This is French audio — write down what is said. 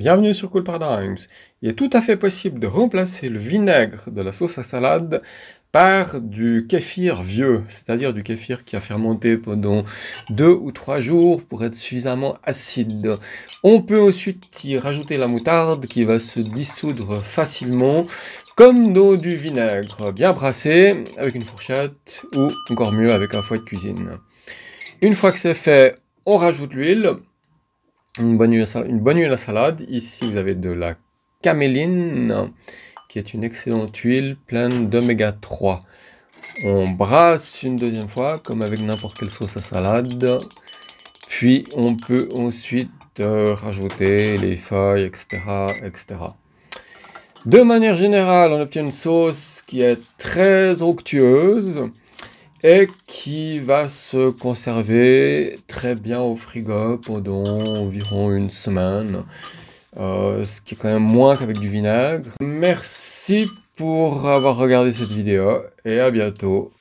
Bienvenue sur Cool Paradigms. Il est tout à fait possible de remplacer le vinaigre de la sauce à salade par du kéfir vieux, c'est-à-dire du kéfir qui a fermenté pendant deux ou trois jours pour être suffisamment acide. On peut ensuite y rajouter la moutarde qui va se dissoudre facilement comme dans du vinaigre, bien brassé avec une fourchette ou encore mieux avec un fouet de cuisine. Une fois que c'est fait, on rajoute l'huile, une bonne, huile une bonne huile à salade. Ici, vous avez de la caméline, qui est une excellente huile pleine d'oméga 3. On brasse une deuxième fois, comme avec n'importe quelle sauce à salade. Puis, on peut ensuite euh, rajouter les feuilles, etc., etc. De manière générale, on obtient une sauce qui est très onctueuse, et qui va se conserver très bien au frigo pendant environ une semaine, euh, ce qui est quand même moins qu'avec du vinaigre. Merci pour avoir regardé cette vidéo et à bientôt